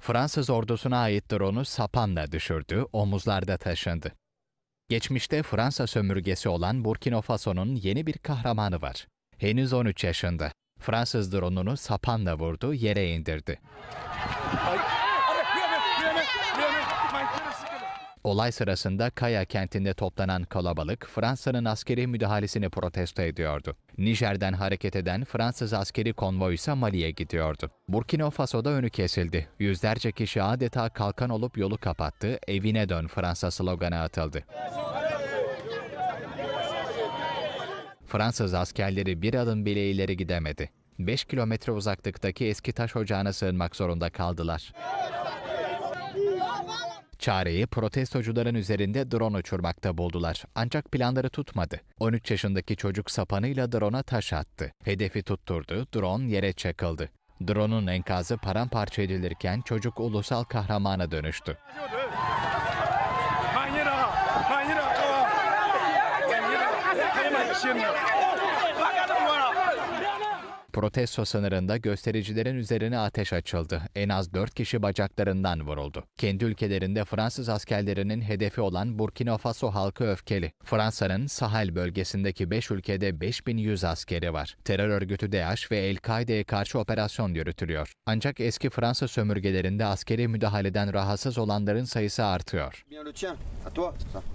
Fransız ordusuna ait drone'u sapanla düşürdü, omuzlarda taşındı. Geçmişte Fransa sömürgesi olan Burkina Faso'nun yeni bir kahramanı var. Henüz 13 yaşında. Fransız drone'unu sapanla vurdu, yere indirdi. Olay sırasında Kaya kentinde toplanan kalabalık Fransa'nın askeri müdahalesini protesto ediyordu. Nijer'den hareket eden Fransız askeri konvoy ise Mali'ye gidiyordu. Burkina Faso'da önü kesildi. Yüzlerce kişi adeta kalkan olup yolu kapattı, evine dön Fransa sloganı atıldı. Fransız askerleri bir adım bile ileri gidemedi. 5 kilometre uzaklıktaki eski taş ocağına sığınmak zorunda kaldılar. Çareyi protestocuların üzerinde drone uçurmakta buldular. Ancak planları tutmadı. 13 yaşındaki çocuk sapanıyla drone'a taş attı. Hedefi tutturdu, drone yere çakıldı. Drone'un enkazı paramparça edilirken çocuk ulusal kahramana dönüştü. Protesto sınırında göstericilerin üzerine ateş açıldı. En az 4 kişi bacaklarından vuruldu. Kendi ülkelerinde Fransız askerlerinin hedefi olan Burkina Faso halkı öfkeli. Fransa'nın Sahel bölgesindeki 5 ülkede 5100 askeri var. Terör örgütü DAEŞ ve El-Kaide'ye karşı operasyon yürütülüyor. Ancak eski Fransa sömürgelerinde askeri müdahaleden rahatsız olanların sayısı artıyor. Bien,